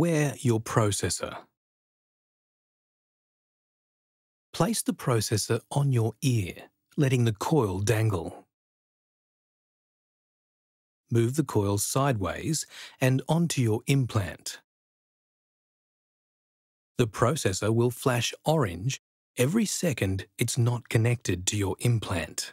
Where your processor. Place the processor on your ear, letting the coil dangle. Move the coil sideways and onto your implant. The processor will flash orange every second it's not connected to your implant.